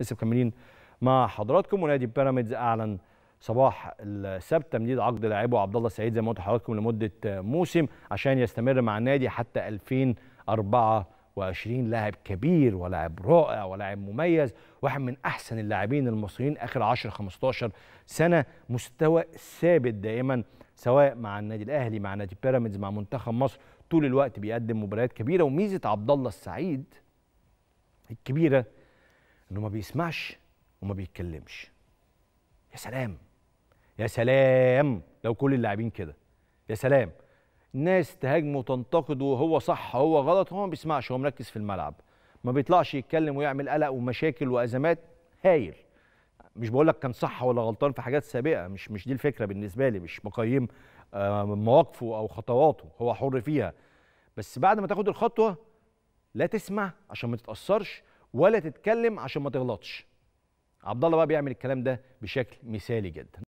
لسه مكملين مع حضراتكم ونادي بيراميدز اعلن صباح السبت تمديد عقد لاعبه عبد الله السعيد زي ما قلت لحضراتكم لمده موسم عشان يستمر مع النادي حتى 2024 لاعب كبير ولاعب رائع ولاعب مميز واحد من احسن اللاعبين المصريين اخر 10 15 سنه مستوى ثابت دائما سواء مع النادي الاهلي مع نادي بيراميدز مع منتخب مصر طول الوقت بيقدم مباريات كبيره وميزه عبد الله السعيد الكبيره انه ما بيسمعش وما بيتكلمش يا سلام يا سلام لو كل اللاعبين كده يا سلام الناس تهاجمه وتنتقده وهو صح هو غلط هو ما بيسمعش هو مركز في الملعب ما بيطلعش يتكلم ويعمل قلق ومشاكل وازمات هايل مش بقول لك كان صح ولا غلطان في حاجات سابقه مش مش دي الفكره بالنسبه لي مش بقيم آه، مواقفه او خطواته هو حر فيها بس بعد ما تاخد الخطوه لا تسمع عشان ما تتاثرش ولا تتكلم عشان ما تغلطش عبد الله بقى بيعمل الكلام ده بشكل مثالي جدا